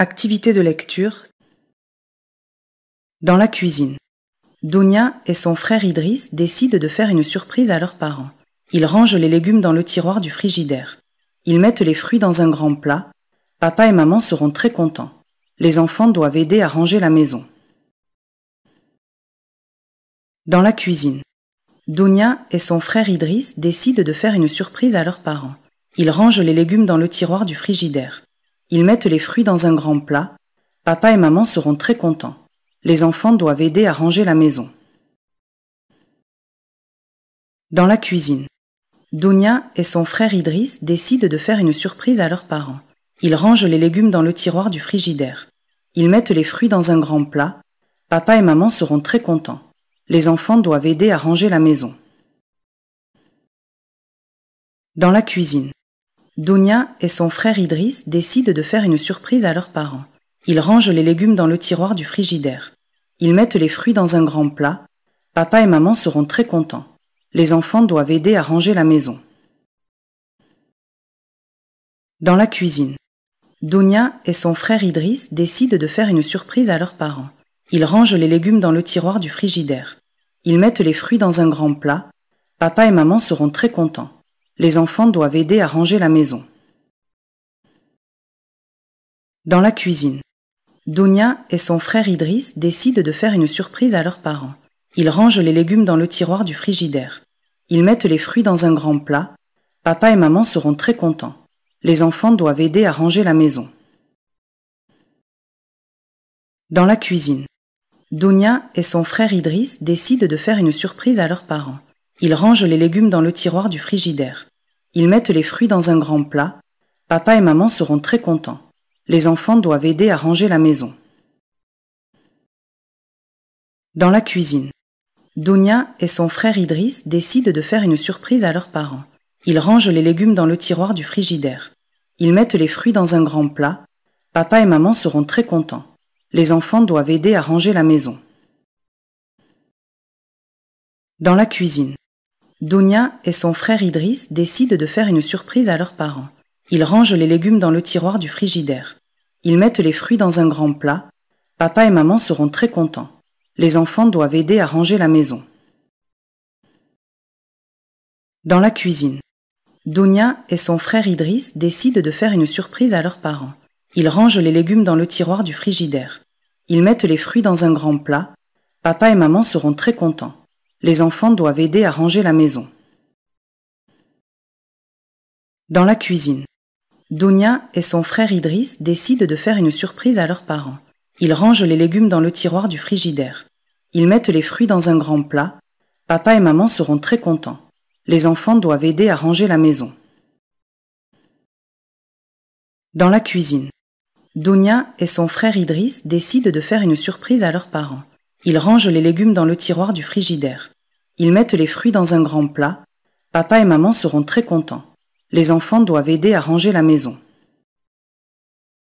Activité de lecture Dans la cuisine. Donia et son frère Idriss décident de faire une surprise à leurs parents. Ils rangent les légumes dans le tiroir du frigidaire. Ils mettent les fruits dans un grand plat. Papa et maman seront très contents. Les enfants doivent aider à ranger la maison. Dans la cuisine. Donia et son frère Idriss décident de faire une surprise à leurs parents. Ils rangent les légumes dans le tiroir du frigidaire. Ils mettent les fruits dans un grand plat. Papa et maman seront très contents. Les enfants doivent aider à ranger la maison. Dans la cuisine, dounia et son frère Idriss décident de faire une surprise à leurs parents. Ils rangent les légumes dans le tiroir du frigidaire. Ils mettent les fruits dans un grand plat. Papa et maman seront très contents. Les enfants doivent aider à ranger la maison. Dans la cuisine, Dounia et son frère Idriss décident de faire une surprise à leurs parents. Ils rangent les légumes dans le tiroir du frigidaire. Ils mettent les fruits dans un grand plat. Papa et maman seront très contents. Les enfants doivent aider à ranger la maison. Dans la cuisine, Dounia et son frère Idriss décident de faire une surprise à leurs parents. Ils rangent les légumes dans le tiroir du frigidaire. Ils mettent les fruits dans un grand plat. Papa et maman seront très contents. Les enfants doivent aider à ranger la maison. Dans la cuisine, Dounia et son frère Idriss décident de faire une surprise à leurs parents. Ils rangent les légumes dans le tiroir du frigidaire. Ils mettent les fruits dans un grand plat. Papa et maman seront très contents. Les enfants doivent aider à ranger la maison. Dans la cuisine, Dounia et son frère Idriss décident de faire une surprise à leurs parents. Ils rangent les légumes dans le tiroir du frigidaire. Ils mettent les fruits dans un grand plat. Papa et maman seront très contents. Les enfants doivent aider à ranger la maison. Dans la cuisine, Dounia et son frère Idriss décident de faire une surprise à leurs parents. Ils rangent les légumes dans le tiroir du frigidaire. Ils mettent les fruits dans un grand plat. Papa et maman seront très contents. Les enfants doivent aider à ranger la maison. Dans la cuisine, Dounia et son frère Idriss décident de faire une surprise à leurs parents. Ils rangent les légumes dans le tiroir du frigidaire. Ils mettent les fruits dans un grand plat. Papa et maman seront très contents. Les enfants doivent aider à ranger la maison. Dans la cuisine, Dounia et son frère Idriss décident de faire une surprise à leurs parents. Ils rangent les légumes dans le tiroir du frigidaire. Ils mettent les fruits dans un grand plat. Papa et maman seront très contents. Les enfants doivent aider à ranger la maison. Dans la cuisine, Dunia et son frère Idriss décident de faire une surprise à leurs parents. Ils rangent les légumes dans le tiroir du frigidaire. Ils mettent les fruits dans un grand plat. Papa et maman seront très contents. Les enfants doivent aider à ranger la maison. Dans la cuisine, Dounia et son frère Idriss décident de faire une surprise à leurs parents. Ils rangent les légumes dans le tiroir du frigidaire. Ils mettent les fruits dans un grand plat. Papa et maman seront très contents. Les enfants doivent aider à ranger la maison.